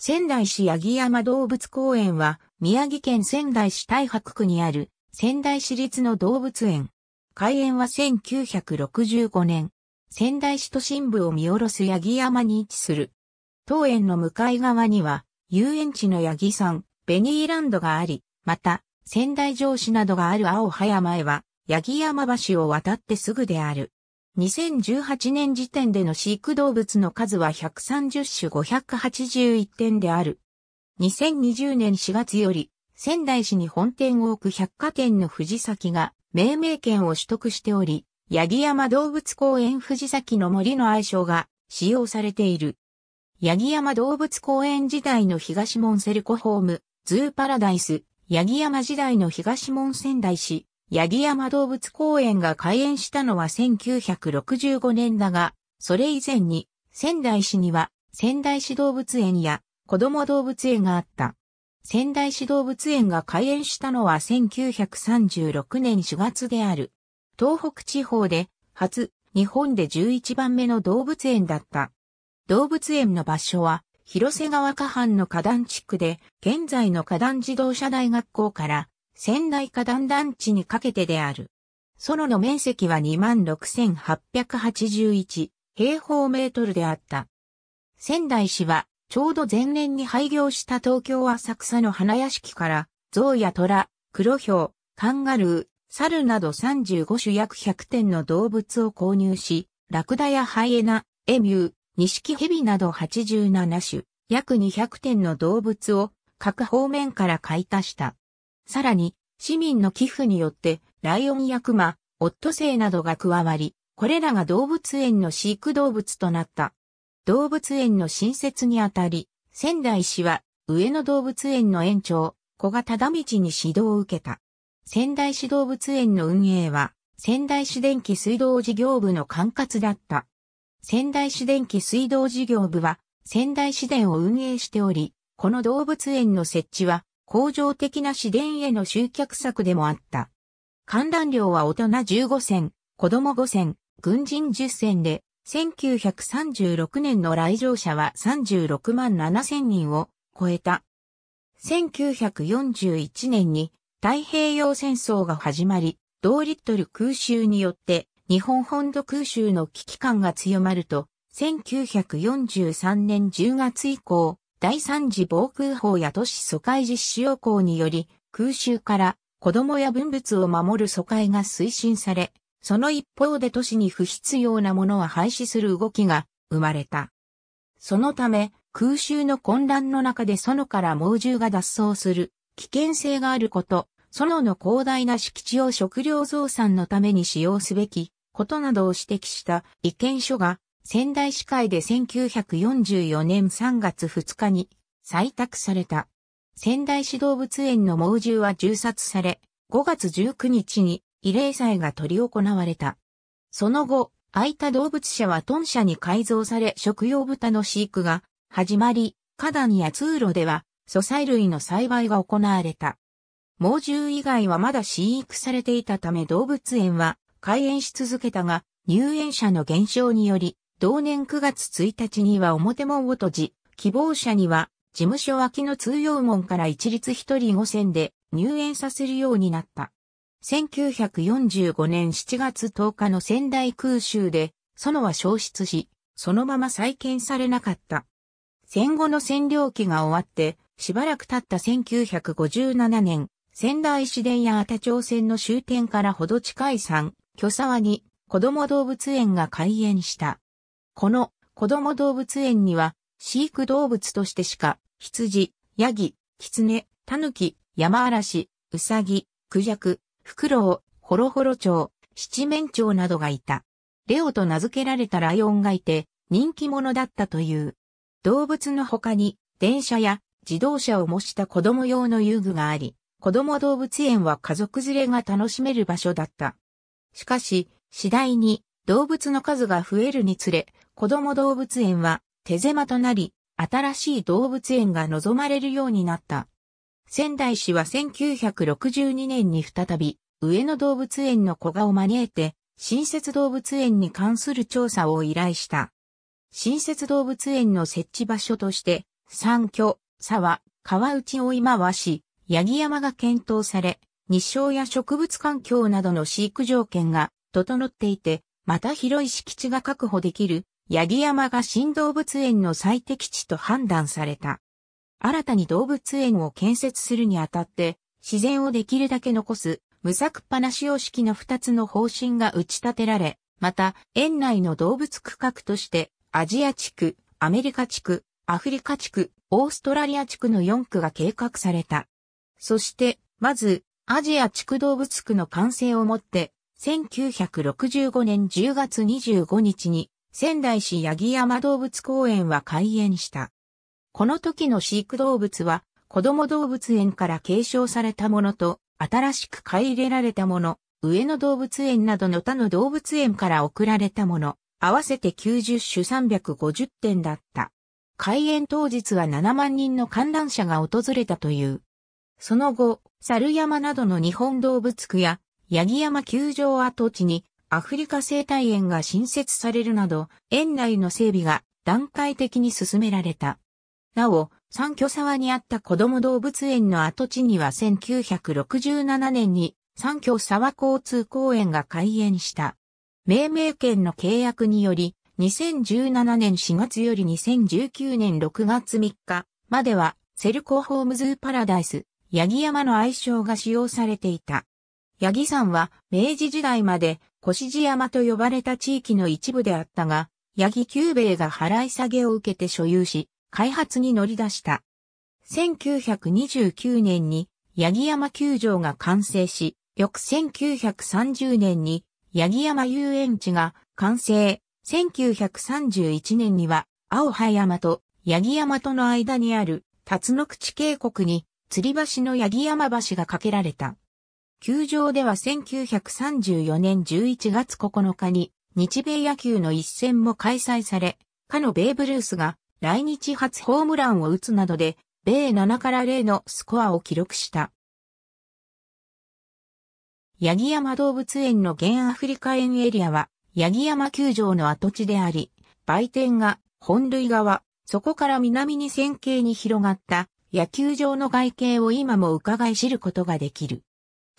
仙台市八木山動物公園は、宮城県仙台市大白区にある仙台市立の動物園。開園は1965年、仙台市都心部を見下ろす八木山に位置する。当園の向かい側には、遊園地の八木山、ベニーランドがあり、また、仙台城市などがある青葉山へは、八木山橋を渡ってすぐである。2018年時点での飼育動物の数は130種581点である。2020年4月より仙台市に本店を置く百貨店の藤崎が命名権を取得しており、八木山動物公園藤崎の森の愛称が使用されている。八木山動物公園時代の東門セルコホーム、ズーパラダイス、八木山時代の東門仙台市、八木山動物公園が開園したのは1965年だが、それ以前に仙台市には仙台市動物園や子供動物園があった。仙台市動物園が開園したのは1936年4月である。東北地方で初日本で11番目の動物園だった。動物園の場所は広瀬川河畔の下段地区で現在の下段自動車大学校から仙台花段団地にかけてである。ソロの面積は26,881平方メートルであった。仙台市は、ちょうど前年に廃業した東京浅草の花屋敷から、象や虎、黒豹、カンガルー、猿など35種約100点の動物を購入し、ラクダやハイエナ、エミュー、ニシキヘビなど87種、約200点の動物を各方面から買い足した。さらに、市民の寄付によって、ライオンやクマ、オットセイなどが加わり、これらが動物園の飼育動物となった。動物園の新設にあたり、仙台市は上野動物園の園長、小賀忠道に指導を受けた。仙台市動物園の運営は、仙台市電気水道事業部の管轄だった。仙台市電気水道事業部は、仙台市電を運営しており、この動物園の設置は、恒常的な市電への集客策でもあった。観覧料は大人15銭、子供5銭、軍人10銭で、1936年の来場者は36万7千人を超えた。1941年に太平洋戦争が始まり、同リットル空襲によって日本本土空襲の危機感が強まると、1943年10月以降、第三次防空法や都市疎開実施要項により、空襲から子供や文物を守る疎開が推進され、その一方で都市に不必要なものは廃止する動きが生まれた。そのため、空襲の混乱の中で園から猛獣が脱走する危険性があること、園の広大な敷地を食料増産のために使用すべきことなどを指摘した意見書が仙台市会で1944年3月2日に採択された。仙台市動物園の猛獣は銃殺され、5月19日に慰霊祭が取り行われた。その後、空いた動物舎は豚舎に改造され食用豚の飼育が始まり、花壇や通路では素材類の栽培が行われた。猛獣以外はまだ飼育されていたため動物園は開園し続けたが、入園者の減少により同年9月1日には表門を閉じ、希望者には事務所脇の通用門から一律一人五千で入園させるようになった。1945年7月10日の仙台空襲で、園は消失し、そのまま再建されなかった。戦後の占領期が終わって、しばらく経った1957年、仙台市電や熱田町線の終点からほど近い山、巨沢に子供動物園が開園した。この子供動物園には飼育動物としてしか羊、ヤギ、キツネ、タヌキ、ヤマアラシ、ウサギ、クジャク、フクロウ、ホロホロウ、七面鳥などがいた。レオと名付けられたライオンがいて人気者だったという。動物の他に電車や自動車を模した子供用の遊具があり、子供動物園は家族連れが楽しめる場所だった。しかし、次第に動物の数が増えるにつれ、子供動物園は手狭となり、新しい動物園が望まれるようになった。仙台市は1962年に再び、上野動物園の小賀を招いて、新設動物園に関する調査を依頼した。新設動物園の設置場所として、三居、沢、川内大今和市、八木山が検討され、日照や植物環境などの飼育条件が整っていて、また広い敷地が確保できる八木山が新動物園の最適地と判断された。新たに動物園を建設するにあたって、自然をできるだけ残す、無作っぱな使式の二つの方針が打ち立てられ、また、園内の動物区画として、アジア地区、アメリカ地区、アフリカ地区、オーストラリア地区の四区が計画された。そして、まず、アジア地区動物区の完成をもって、1965年10月25日に、仙台市八木山動物公園は開園した。この時の飼育動物は、子供動物園から継承されたものと、新しく買い入れられたもの、上野動物園などの他の動物園から送られたもの、合わせて90種350点だった。開園当日は7万人の観覧者が訪れたという。その後、猿山などの日本動物区や、八木山球場跡地にアフリカ生態園が新設されるなど、園内の整備が段階的に進められた。なお、三居沢にあった子供動物園の跡地には1967年に三居沢交通公園が開園した。命名権の契約により、2017年4月より2019年6月3日まではセルコホームズーパラダイス、ヤギ山の愛称が使用されていた。八木山は明治時代まで越路山と呼ばれた地域の一部であったが、八木久兵衛が払い下げを受けて所有し、開発に乗り出した。1929年に八木山球場が完成し、翌1930年に八木山遊園地が完成。1931年には青葉山と八木山との間にある辰野口渓谷に吊り橋の八木山橋が架けられた。球場では1934年11月9日に日米野球の一戦も開催され、かのベーブ・ルースが来日初ホームランを打つなどで、米7から0のスコアを記録した。八木山動物園の現アフリカ園エリアは、八木山球場の跡地であり、売店が本塁側、そこから南に線形に広がった野球場の外形を今も伺い知ることができる。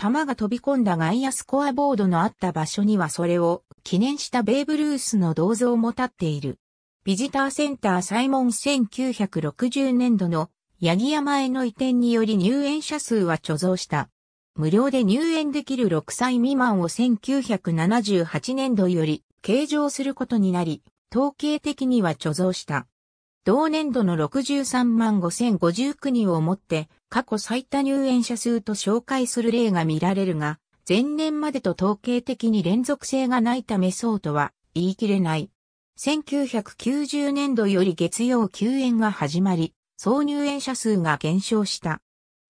球が飛び込んだ外野スコアボードのあった場所にはそれを記念したベーブ・ルースの銅像も立っている。ビジターセンターサイモン1960年度のヤギ山への移転により入園者数は貯蔵した。無料で入園できる6歳未満を1978年度より計上することになり、統計的には貯蔵した。同年度の63万5059人をもって過去最多入園者数と紹介する例が見られるが、前年までと統計的に連続性がないためそうとは言い切れない。1990年度より月曜休園が始まり、総入園者数が減少した。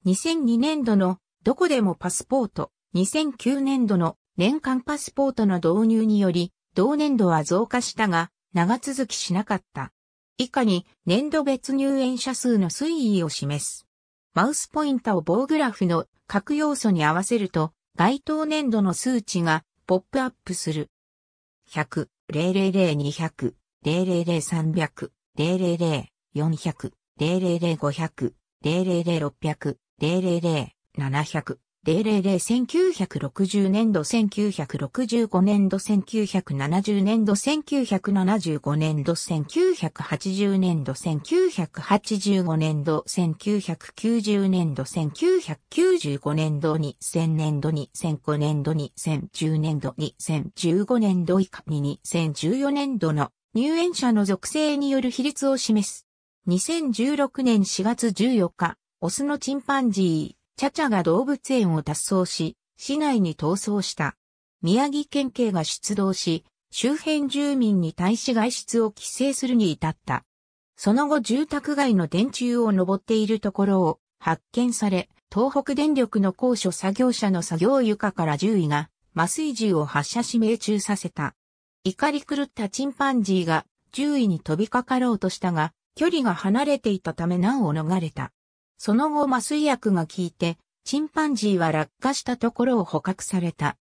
2002年度のどこでもパスポート、2009年度の年間パスポートの導入により、同年度は増加したが、長続きしなかった。以下に年度別入園者数の推移を示す。マウスポインタを棒グラフの各要素に合わせると、該当年度の数値がポップアップする。100、000-200、000-300、000-400、000-500、000-600、000-700、1960年度、1965年度、1970年度、1975年度、1980年度、1985年度、1990年度、1995年度、2000年度、2005年度、2010年度、2015年度以下に2014年度の入園者の属性による比率を示す。2016年4月14日、オスのチンパンジー、チャチャが動物園を脱走し、市内に逃走した。宮城県警が出動し、周辺住民に対し外出を規制するに至った。その後住宅街の電柱を登っているところを発見され、東北電力の高所作業車の作業床から獣医が麻酔銃を発射し命中させた。怒り狂ったチンパンジーが獣医に飛びかかろうとしたが、距離が離れていたため難を逃れた。その後麻酔薬が効いて、チンパンジーは落下したところを捕獲された。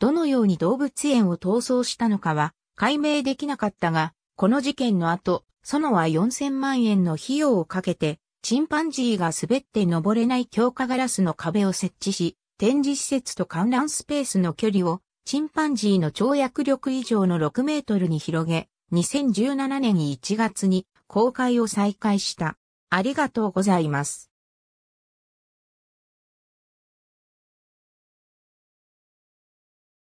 どのように動物園を逃走したのかは解明できなかったが、この事件の後、園は4000万円の費用をかけて、チンパンジーが滑って登れない強化ガラスの壁を設置し、展示施設と観覧スペースの距離をチンパンジーの跳躍力以上の6メートルに広げ、2017年1月に公開を再開した。ありがとうございます。